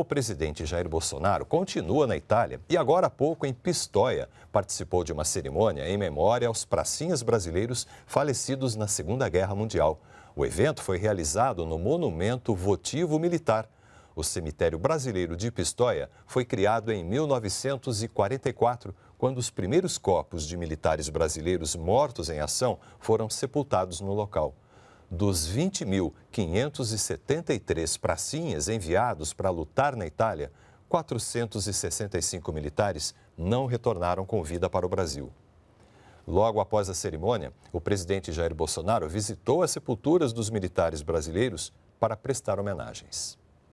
O presidente Jair Bolsonaro continua na Itália e agora há pouco em Pistoia participou de uma cerimônia em memória aos pracinhas brasileiros falecidos na Segunda Guerra Mundial. O evento foi realizado no Monumento Votivo Militar. O cemitério brasileiro de Pistoia foi criado em 1944, quando os primeiros corpos de militares brasileiros mortos em ação foram sepultados no local. Dos 20.573 pracinhas enviados para lutar na Itália, 465 militares não retornaram com vida para o Brasil. Logo após a cerimônia, o presidente Jair Bolsonaro visitou as sepulturas dos militares brasileiros para prestar homenagens.